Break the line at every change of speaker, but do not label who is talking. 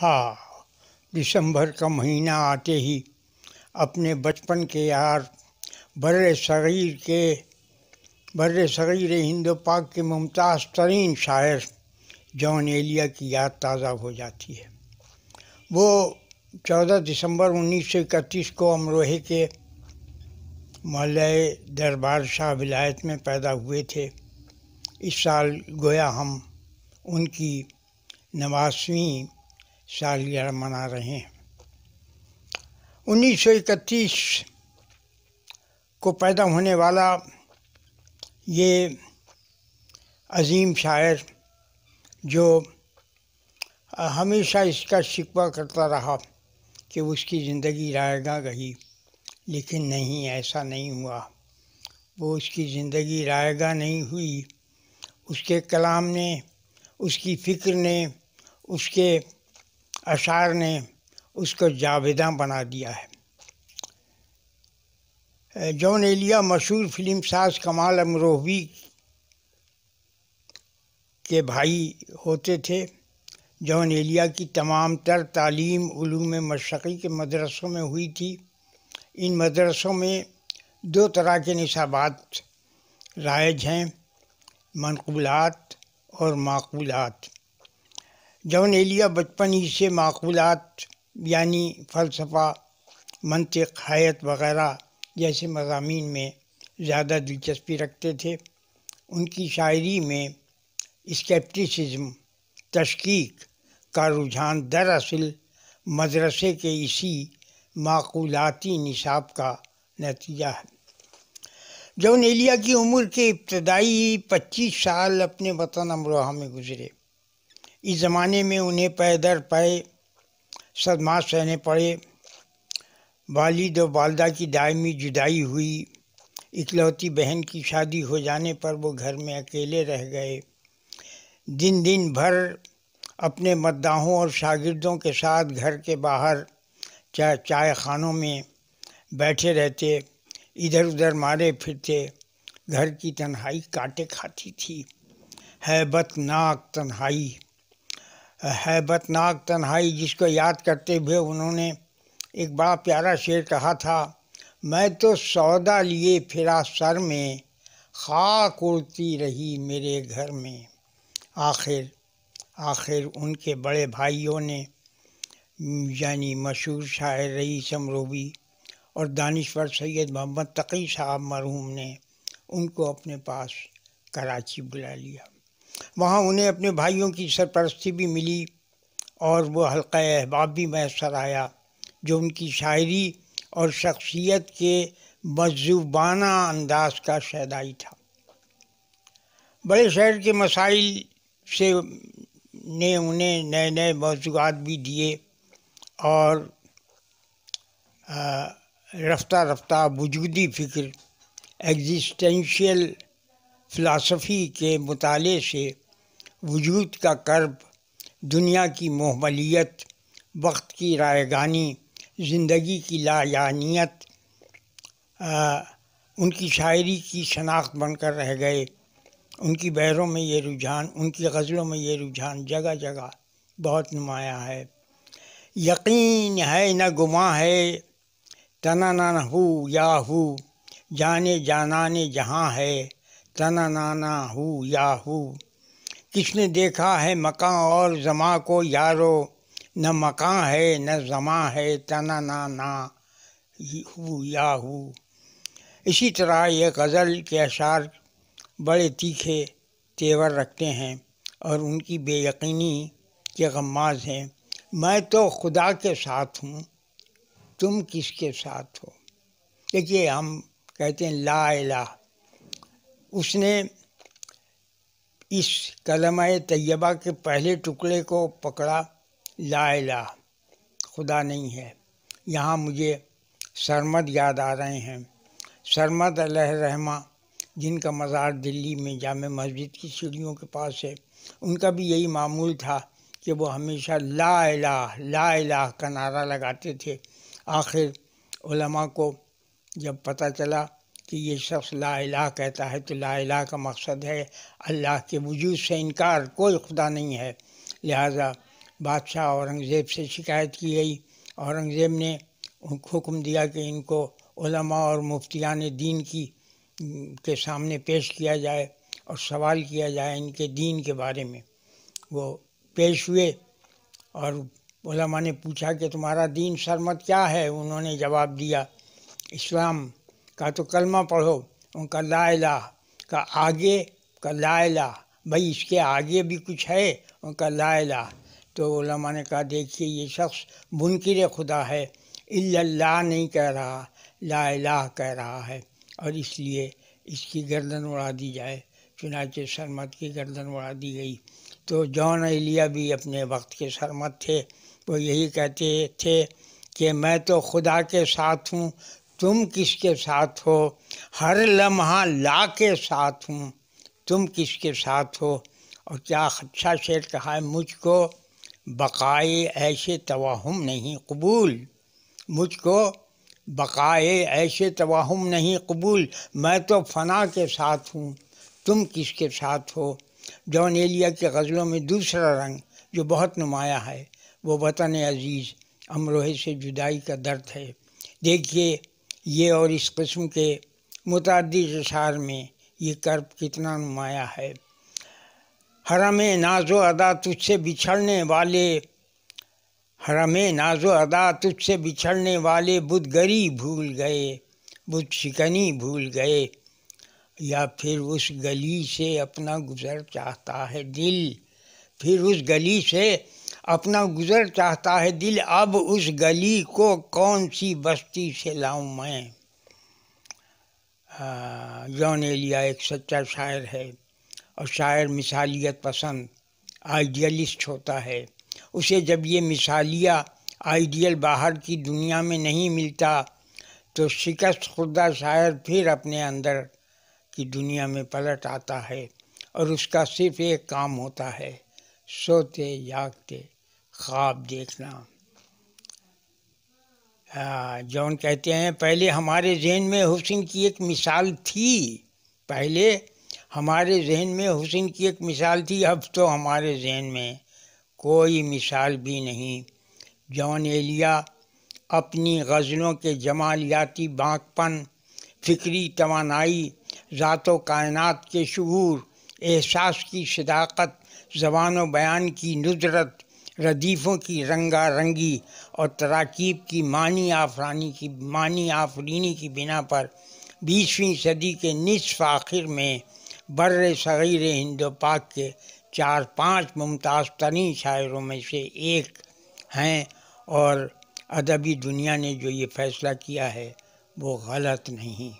हाँ दिसंबर का महीना आते ही अपने बचपन के यार बर शरीर के बर शरीर हिंदो पाक के मुमताज़ तरीन शायर जॉन एलिया की याद ताज़ा हो जाती है वो 14 दिसंबर इकतीस को अमरोहे के मलय दरबार शाह विलायत में पैदा हुए थे इस साल गोया हम उनकी नवासवीं सालगिरह मना रहे हैं उन्नीस को पैदा होने वाला ये अजीम शायर जो हमेशा इसका शिकवा करता रहा कि उसकी ज़िंदगी रायगा गई लेकिन नहीं ऐसा नहीं हुआ वो उसकी ज़िंदगी रायगा नहीं हुई उसके कलाम ने उसकी फ़िक्र ने उसके अशार ने उसको जावेदा बना दिया है जॉन एलिया मशहूर फिल्म साज कमाल अमरोही के भाई होते थे जॉन एलिया की तमाम तर तालीम उलूम मशक़ी के मदरसों में हुई थी इन मदरसों में दो तरह के निसाबात रायज हैं मनकबूलत और माकूलात जौन एलिया बचपन ही से माकूलत यानी फ़लसफ़ा मनतक हायत वगैरह जैसे मजामी में ज़्यादा दिलचस्पी रखते थे उनकी शायरी में इस्केप्टिसिज्म तशकीक का रुझान दरअसल मदरसे के इसी माकूलती निसाब का नतीजा है जौन एलिया की उम्र के इब्तदाई पच्चीस साल अपने वतन अमरोहा में गुजरे इस ज़माने में उन्हें पै दर पै सदमा सहने पड़े वालिद और वालदा की दायमी जुदाई हुई इकलौती बहन की शादी हो जाने पर वो घर में अकेले रह गए दिन दिन भर अपने मद्दाहों और शागिर्दों के साथ घर के बाहर चाहे चाय खानों में बैठे रहते इधर उधर मारे फिरते घर की तन्हाई काटे खाती थी हैबतनाक तन्हाई हैबतनाक तन्हाई जिसको याद करते हुए उन्होंने एक बड़ा प्यारा शेर कहा था मैं तो सौदा लिए फिरा सर में खाक उड़ती रही मेरे घर में आखिर आखिर उनके बड़े भाइयों ने यानी मशहूर शायर रही समरूबी और दानश्वर सैयद मोहम्मद तकी साहब मरहूम ने उनको अपने पास कराची बुला लिया वहाँ उन्हें अपने भाइयों की सरपरस्ती भी मिली और वो हल्का अहबाब भी मैसर आया जो उनकी शायरी और शख्सियत के मजुबाना अंदाज का शहदाई था बड़े शहर के मसाइल से ने उन्हें नए नए मौजूद भी दिए और रफ्ता रफ्ता वजूदी फ़िक्र एग्जिस्टेंशियल फ़िलासफ़ी के मुताले से वजूद का कर्ब दुनिया की मोहमलियत वक्त की रायगानी ज़िंदगी की लायानियत उनकी शायरी की शनाख्त बनकर रह गए उनकी बहरों में ये रुझान उनकी गज़लों में ये रुझान जगह जगह बहुत नुमायाँ है यकीन है न गुमा है तना न हो या हो जाने जाना ने जहाँ है तना नाना हु या हु किसने देखा है मकान और जमा को यारो न मकान है न जमा है तना ना हु या हु इसी तरह ये गज़ल के अशार बड़े तीखे तेवर रखते हैं और उनकी बेयकीनी के गमाज हैं मैं तो खुदा के साथ हूँ तुम किसके साथ हो देखिए हम कहते हैं ला इला उसने इस कलम तैयबा के पहले टुकड़े को पकड़ा लाला खुदा नहीं है यहाँ मुझे सरमद याद आ रहे हैं सरमद रहमा जिनका मज़ार दिल्ली में जाम मस्जिद की सीढ़ियों के पास है उनका भी यही मामूल था कि वो हमेशा ला ला ला ला का नारा लगाते थे आखिर को जब पता चला कि ये शख्स ला कहता है तो ला का मकसद है अल्लाह के वजूद से इनकार कोई खुदा नहीं है लिहाजा बादशाह औरंगज़ेब से शिकायत की गई औरंगज़ेब ने उनको हुक्म दिया कि इनको उलमा और मुफ्तियान दीन की के सामने पेश किया जाए और सवाल किया जाए इनके दीन के बारे में वो पेश हुए और उलमा ने पूछा कि तुम्हारा दीन सरमत क्या है उन्होंने जवाब दिया इस्लाम कहा तो कलमा पढ़ो उनका लाला का आगे का लाला भाई इसके आगे भी कुछ है उनका लाला तो ओलमा ने कहा देखिए ये शख्स मुनकर खुदा है इल्ला नहीं कह रहा लाला कह रहा है और इसलिए इसकी गर्दन उड़ा दी जाए चुनाचे सरमत की गर्दन उड़ा दी गई तो जॉन एलिया भी अपने वक्त के सरमत थे वो यही कहते थे कि मैं तो खुदा के साथ हूँ तुम किसके साथ हो हर लम्हा ला के साथ हूँ तुम किसके साथ हो और क्या अच्छा शेर कहा है मुझको बकाए ऐसे तवाहम नहीं कबूल मुझको बकाए ऐसे तवाहम नहीं कबूल मैं तो फना के साथ हूँ तुम किसके साथ हो जॉन एलिया के गज़लों में दूसरा रंग जो बहुत नुमाया है वो वतन अजीज़ अमरोहे से जुदाई का दर्द है देखिए ये और इस कस्म के मुतदी अशार में ये कर्ब कितना नुमाया है हरम नाजो अदा तुझसे बिछड़ने वाले हरम नाजो अदा तुझसे बिछड़ने वाले बुध गरी भूल गए बुध शिकनी भूल गए या फिर उस गली से अपना गुज़र चाहता है दिल फिर उस गली से अपना गुजर चाहता है दिल अब उस गली को कौन सी बस्ती से लाऊं मैं हाँ, जॉन एलिया एक सच्चा शायर है और शायर मिसालियत पसंद आइडियलिस्ट होता है उसे जब ये मिसालिया आइडियल बाहर की दुनिया में नहीं मिलता तो शिकस्त खुदा शायर फिर अपने अंदर की दुनिया में पलट आता है और उसका सिर्फ एक काम होता है सोते जागते ख्वाब देखना जौन कहते हैं पहले हमारे जहन में हुसैन की एक मिसाल थी पहले हमारे जहन में हुसन की एक मिसाल थी अब तो हमारे जहन में कोई मिसाल भी नहीं जॉन एलिया अपनी गज़लों के जमालियाती बाँकपन फिक्री तोानाई ज़ात कायनात के शूर एहसास की शदाकत जबान बयान की नुजरत रदीफ़ों की रंगा रंगी और तराकीब की मानी आफरानी की मानी आफरीनी की बिना पर बीसवीं सदी के नसफ आखिर में बर सग़ीर हिंदो पाक के चार पांच मुमताज़ तरीन शायरों में से एक हैं और अदबी दुनिया ने जो ये फ़ैसला किया है वो गलत नहीं